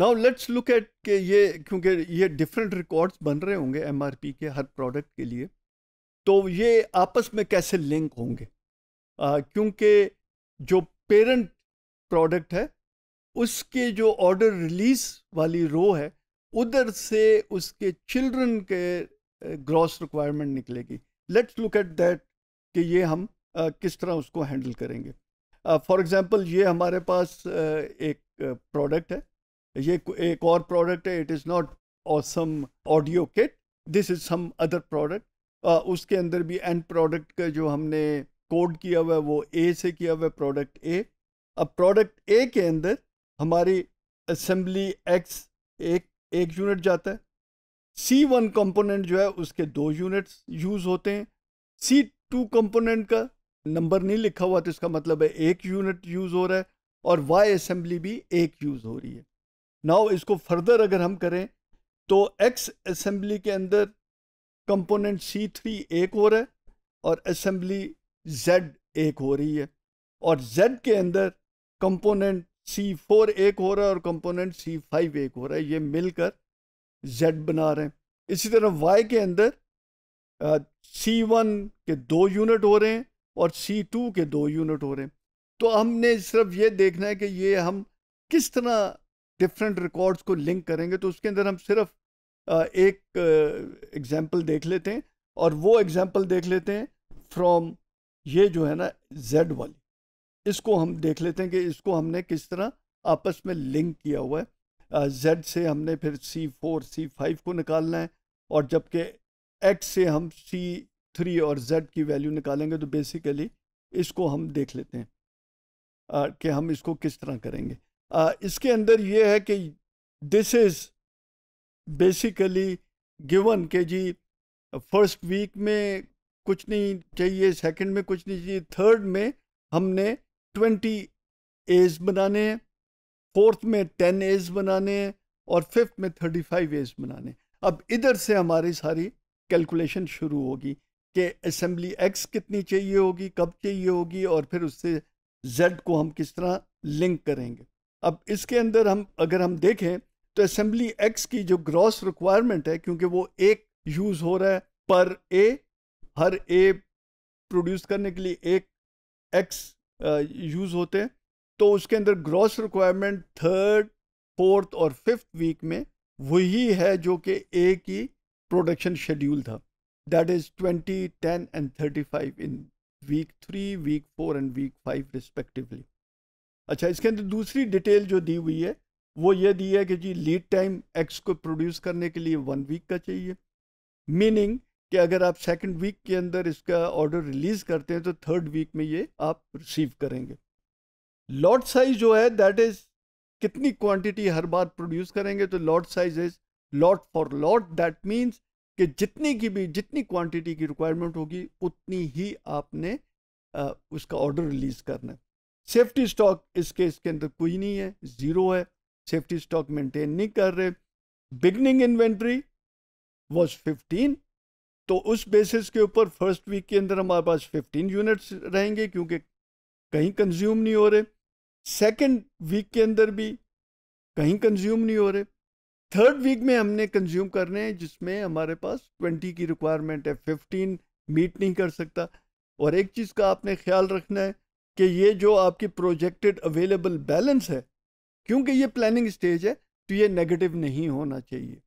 now let's look eight के ये क्योंकि ये डिफरेंट रिकॉर्ड्स बन रहे होंगे एम के हर प्रोडक्ट के लिए तो ये आपस में कैसे लिंक होंगे क्योंकि जो पेरेंट प्रोडक्ट है उसके जो ऑर्डर रिलीज वाली रो है उधर से उसके चिल्ड्रन के ग्रॉस रिक्वायरमेंट निकलेगी लेट्स लुक एट दैट कि ये हम आ, किस तरह उसको हैंडल करेंगे फॉर एग्जांपल ये हमारे पास आ, एक प्रोडक्ट है ये एक और प्रोडक्ट है it is not awesome audio kit this is some other product उसके अंदर भी एंड प्रोडक्ट का जो हमने कोड किया हुआ है वो ए से किया हुआ है प्रोडक्ट ए अब प्रोडक्ट ए के अंदर हमारी असेंबली एक्स एक एक यूनिट जाता है सी वन कॉम्पोनेंट जो है उसके दो यूनिट्स यूज़ होते हैं सी टू कॉम्पोनेंट का नंबर नहीं लिखा हुआ तो इसका मतलब है एक यूनिट यूज़ हो रहा है और वाई असेंबली भी एक यूज़ हो रही है नाउ इसको फर्दर अगर हम करें तो एक्स असेंबली के अंदर कंपोनेंट सी थ्री एक हो रहा है और असेंबली जेड एक हो रही है और जेड के अंदर कंपोनेंट सी फोर एक हो रहा है और कंपोनेंट सी फाइव एक हो रहा है ये मिलकर जेड बना रहे हैं इसी तरह वाई के अंदर सी वन के दो यूनिट हो रहे हैं और सी टू के दो यूनिट हो रहे हैं तो हमने सिर्फ ये देखना है कि ये हम किस तरह डिफरेंट रिकॉर्ड्स को लिंक करेंगे तो उसके अंदर हम सिर्फ एक एग्जाम्पल देख लेते हैं और वो एग्जाम्पल देख लेते हैं फ्रॉम ये जो है ना जेड वाली इसको हम देख लेते हैं कि इसको हमने किस तरह आपस में लिंक किया हुआ है जेड से हमने फिर सी फोर सी फाइव को निकालना है और जबकि एक्स से हम सी थ्री और जेड की वैल्यू निकालेंगे तो बेसिकली इसको हम देख लेते हैं कि हम इसको किस तरह करेंगे इसके अंदर ये है कि दिस इज़ बेसिकली गिवन के जी फर्स्ट वीक में कुछ नहीं चाहिए सेकंड में कुछ नहीं चाहिए थर्ड में हमने ट्वेंटी एज बनाने हैं फोर्थ में टेन एज बनाने हैं और फिफ्थ में थर्टी फाइव एज बनाने अब इधर से हमारी सारी कैलकुलेशन शुरू होगी कि असम्बली एक्स कितनी चाहिए होगी कब चाहिए होगी और फिर उससे जेड को हम किस तरह लिंक करेंगे अब इसके अंदर हम अगर हम देखें तो असेंबली एक्स की जो ग्रॉस रिक्वायरमेंट है क्योंकि वो एक यूज हो रहा है पर ए हर ए प्रोड्यूस करने के लिए एक एक्स यूज होते हैं तो उसके अंदर ग्रॉस रिक्वायरमेंट थर्ड फोर्थ और फिफ्थ वीक में वही है जो कि ए की प्रोडक्शन शेड्यूल था that is twenty ten and thirty five in week three week four and week five respectively अच्छा इसके अंदर दूसरी डिटेल जो दी हुई है वो ये दी है कि जी लीड टाइम एक्स को प्रोड्यूस करने के लिए वन वीक का चाहिए मीनिंग कि अगर आप सेकंड वीक के अंदर इसका ऑर्डर रिलीज़ करते हैं तो थर्ड वीक में ये आप रिसीव करेंगे लॉट साइज जो है दैट इज़ कितनी क्वांटिटी हर बार प्रोड्यूस करेंगे तो lot size is lot for lot that means कि जितनी की भी जितनी क्वांटिटी की रिक्वायरमेंट होगी उतनी ही आपने आ, उसका ऑर्डर रिलीज़ करना है सेफ्टी स्टॉक इस केस के अंदर कोई नहीं है जीरो है सेफ्टी स्टॉक मेंटेन नहीं कर रहे बिगनिंग इन्वेंट्री वॉज फिफ्टीन तो उस बेसिस के ऊपर फर्स्ट वीक के अंदर हमारे पास फिफ्टीन यूनिट्स रहेंगे क्योंकि कहीं कंज्यूम नहीं हो रहे सेकेंड वीक के अंदर भी कहीं कंज्यूम नहीं हो रहे थर्ड वीक में हमने कंज्यूम करने हैं जिसमें हमारे पास ट्वेंटी की रिक्वायरमेंट है फिफ्टीन मीट नहीं कर सकता और एक चीज़ का आपने ख्याल रखना है कि ये जो आपकी प्रोजेक्टेड अवेलेबल बैलेंस है क्योंकि ये प्लानिंग स्टेज है तो ये नेगेटिव नहीं होना चाहिए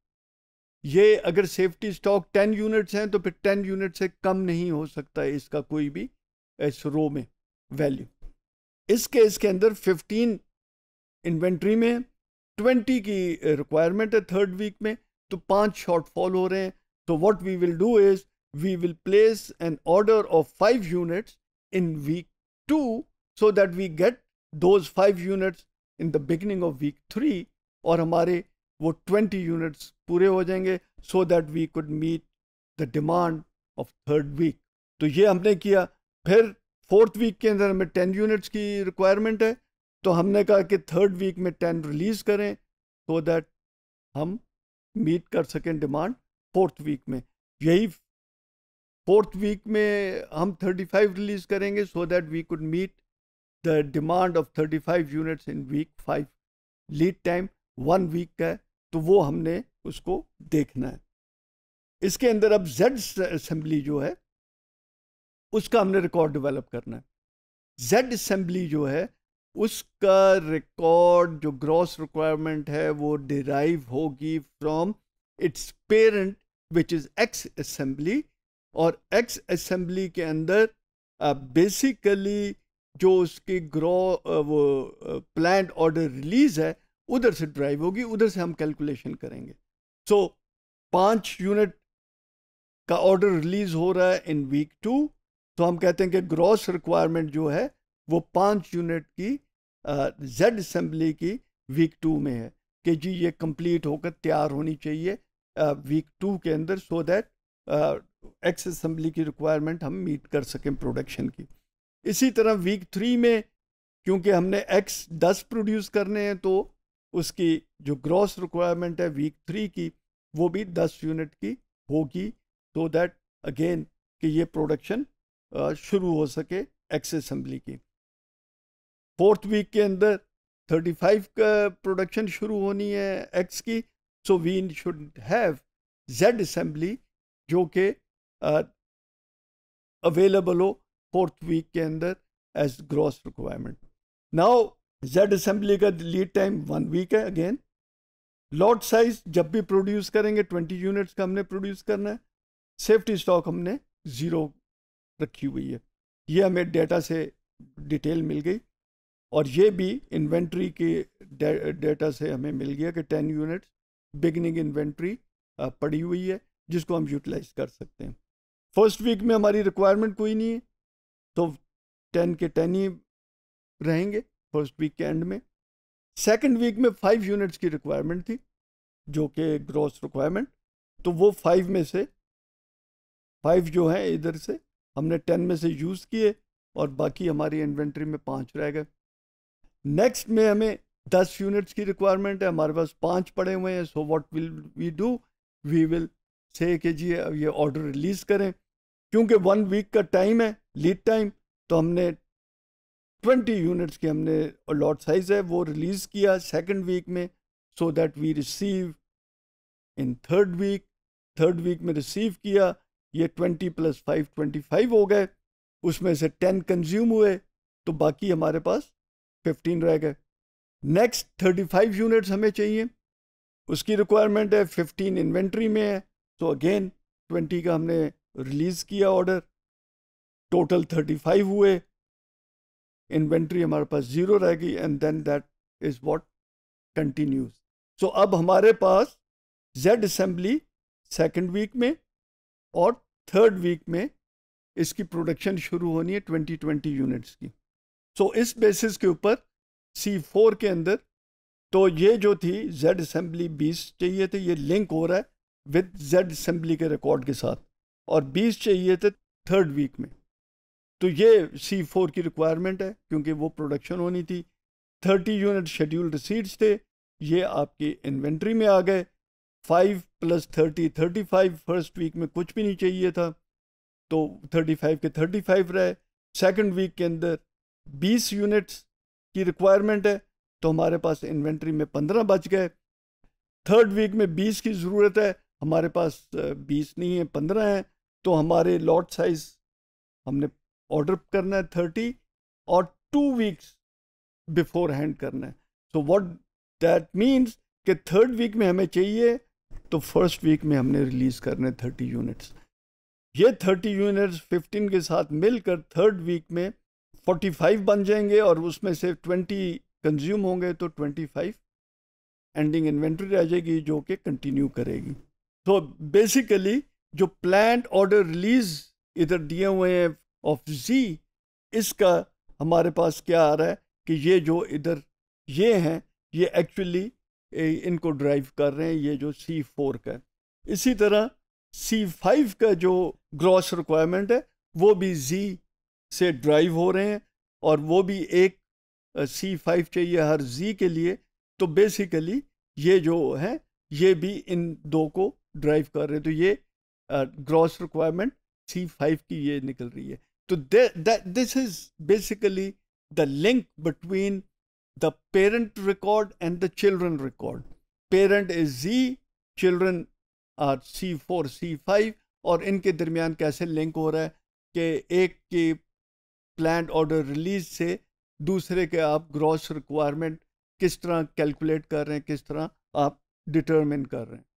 ये अगर सेफ्टी स्टॉक टेन यूनिट्स हैं तो फिर टेन यूनिट से कम नहीं हो सकता इसका कोई भी इस रो में वैल्यू इस केस के अंदर फिफ्टीन इन्वेंट्री में ट्वेंटी की रिक्वायरमेंट है थर्ड वीक में तो पांच शॉर्टफॉल हो रहे हैं तो what we will do is we will place an order of five units in week 2 so that we get those 5 units in the beginning of week 3 और हमारे वो 20 units पूरे हो जाएंगे so that we could meet the demand of third week तो ये हमने किया फिर फोर्थ वीक के अंदर हमें 10 यूनिट्स की रिक्वायरमेंट है तो हमने कहा कि थर्ड वीक में 10 रिलीज़ करें सो so दैट हम मीट कर सकें डिमांड फोर्थ वीक में यही फोर्थ वीक में हम 35 रिलीज करेंगे so that we could meet the demand of 35 units in week five lead time one week का है तो वो हमने उसको देखना है इसके अंदर अब जेड असेंबली जो है उसका हमने रिकॉर्ड डेवलप करना है जेड असेंबली जो है उसका रिकॉर्ड जो ग्रॉस रिक्वायरमेंट है वो डिराइव होगी from its parent which is X assembly और एक्स असेंबली के अंदर बेसिकली जो उसकी ग्रो वो प्लान ऑर्डर रिलीज़ है उधर से ड्राइव होगी उधर से हम कैलकुलेशन करेंगे सो so, पाँच यूनिट का ऑर्डर रिलीज हो रहा है इन वीक टू तो हम कहते हैं कि ग्रॉस रिक्वायरमेंट जो है वो पाँच यूनिट की जेड असम्बली की वीक टू में है कि जी ये कंप्लीट होकर तैयार होनी चाहिए वीक टू के अंदर सो दैट एक्स असम्बली की रिक्वायरमेंट हम मीट कर सकें प्रोडक्शन की इसी तरह वीक थ्री में क्योंकि हमने एक्स दस प्रोड्यूस करने हैं तो उसकी जो ग्रॉस रिक्वायरमेंट है वीक थ्री की वो भी दस यूनिट की होगी तो दैट अगेन कि ये प्रोडक्शन शुरू हो सके एक्स असम्बली की फोर्थ वीक के अंदर थर्टी फाइव का प्रोडक्शन शुरू होनी है एक्स की so we should have Z assembly जो कि अवेलेबल हो फोर्थ वीक के अंदर as gross requirement now Z assembly का लीड टाइम वन वीक है अगेन लॉट साइज जब भी प्रोड्यूस करेंगे ट्वेंटी यूनिट्स का हमने प्रोड्यूस करना है सेफ्टी स्टॉक हमने ज़ीरो रखी हुई है ये हमें डेटा से डिटेल मिल गई और ये भी इन्वेंट्री के डे, डेटा से हमें मिल गया कि टेन यूनिट्स बिगनिंग इन्वेंट्री पड़ी हुई है जिसको हम यूटिलाइज कर सकते हैं फर्स्ट वीक में हमारी रिक्वायरमेंट कोई नहीं है तो टेन के टेन ही रहेंगे फर्स्ट वीक के एंड में सेकंड वीक में फाइव यूनिट्स की रिक्वायरमेंट थी जो कि ग्रॉस रिक्वायरमेंट तो वो फाइव में से फाइव जो है इधर से हमने टेन में से यूज़ किए और बाकी हमारी इन्वेंट्री में पाँच रह गए नेक्स्ट में हमें दस यूनिट्स की रिक्वायरमेंट है हमारे पास पाँच पड़े हुए हैं so what will we do we will say के जी ये ऑर्डर रिलीज़ करें क्योंकि वन वीक का टाइम है लीड टाइम तो हमने ट्वेंटी यूनिट्स की हमने लॉट साइज है वो रिलीज़ किया सेकेंड वीक में so that we receive in third week third week में रिसीव किया ये twenty plus five twenty five हो गए उसमें से टेन कंज्यूम हुए तो बाकी हमारे पास फिफ्टीन रह गए नेक्स्ट थर्टी फाइव यूनिट्स हमें चाहिए उसकी रिक्वायरमेंट है फिफ्टीन इन्वेंट्री में है तो अगेन ट्वेंटी का हमने रिलीज किया ऑर्डर टोटल थर्टी फाइव हुए इन्वेंट्री हमारे पास जीरो रह गई and then that is what continues so अब हमारे पास जेड असेंबली सेकेंड वीक में और थर्ड वीक में इसकी प्रोडक्शन शुरू होनी है ट्वेंटी ट्वेंटी यूनिट्स की सो so, इस बेसिस के ऊपर सी फोर के अंदर तो ये जो थी जेड असेंबली बीस चाहिए थे ये लिंक हो रहा है विद जेड असेंबली के रिकॉर्ड के साथ और बीस चाहिए थे थर्ड वीक में तो ये सी फोर की रिक्वायरमेंट है क्योंकि वो प्रोडक्शन होनी थी थर्टी यूनिट शेड्यूल रिसीट्स थे ये आपकी इन्वेंट्री में आ गए five plus thirty thirty five first week में कुछ भी नहीं चाहिए था तो थर्टी फाइव के थर्टी फाइव रहे सेकंड वीक के अंदर बीस यूनिट्स की रिक्वायरमेंट है तो हमारे पास इन्वेंट्री में पंद्रह बच गए थर्ड वीक में बीस की ज़रूरत है हमारे पास बीस नहीं है पंद्रह हैं तो हमारे लॉट साइज हमने ऑर्डर करना है थर्टी और टू वीक्स बिफोर हैंड करना है सो वॉट दैट मीन्स कि थर्ड वीक में हमें चाहिए तो फर्स्ट वीक में हमने रिलीज़ करने थर्टी यूनिट्स ये थर्टी यूनिट्स फिफ्टीन के साथ मिलकर थर्ड वीक में फोर्टी फाइव बन जाएंगे और उसमें से ट्वेंटी कंज्यूम होंगे तो ट्वेंटी फाइव एंडिंग इन्वेंट्री रह जाएगी जो कि कंटिन्यू करेगी तो बेसिकली जो प्लान ऑर्डर रिलीज इधर दिए हुए हैं ऑफ जी इसका हमारे पास क्या आ रहा है कि ये जो इधर ये हैं ये एक्चुअली इनको ड्राइव कर रहे हैं ये जो सी फोर का इसी तरह सी फाइव का जो ग्रॉस रिक्वायरमेंट है वो भी जी से ड्राइव हो रहे हैं और वो भी एक सी फाइव चाहिए हर जी के लिए तो बेसिकली ये जो है ये भी इन दो को ड्राइव कर रहे हैं तो ये ग्रॉस रिक्वायरमेंट सी फाइव की ये निकल रही है तो this is basically the link between the parent record and the children record parent is G children are C four C five और इनके दरमियान कैसे लिंक हो रहा है कि एक की प्लान ऑर्डर रिलीज से दूसरे के आप ग्रॉस रिक्वायरमेंट किस तरह कैलकुलेट कर रहे हैं किस तरह आप डिटरमिन कर रहे हैं